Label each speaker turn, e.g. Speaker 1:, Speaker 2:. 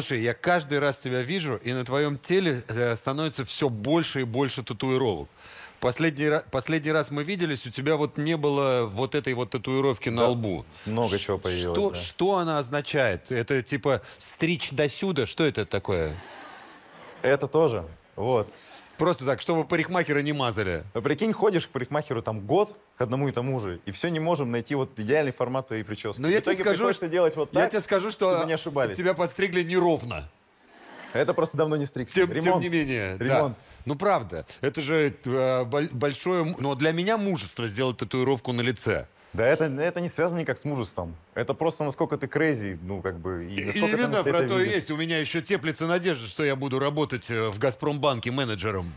Speaker 1: Слушай, я каждый раз тебя вижу, и на твоем теле э, становится все больше и больше татуировок. Последний, раз, последний раз мы виделись, у тебя вот не было вот этой вот татуировки да. на лбу.
Speaker 2: Много чего появилось. Что, да. что
Speaker 1: она означает? Это типа стричь до
Speaker 2: сюда? Что это такое? Это тоже вот. Просто так, чтобы парикмахера не мазали. А прикинь, ходишь к парикмахеру там год к одному и тому же, и все не можем найти вот идеальный формат твоей прически. Но я тебе скажу, что делать вот так, я тебе скажу, что не ошибались. тебя подстригли неровно. Это просто давно не стригся. Тем, тем не менее. Ремонт. Да. Ну, правда, это же э, большое... Но ну, для меня мужество сделать татуировку на лице. Да, это, это не связано никак с мужеством. Это просто насколько ты крейзи, ну, как бы, и насколько Именно про это то видит. и есть.
Speaker 1: У меня еще теплится надежда, что я буду работать э, в «Газпромбанке» менеджером.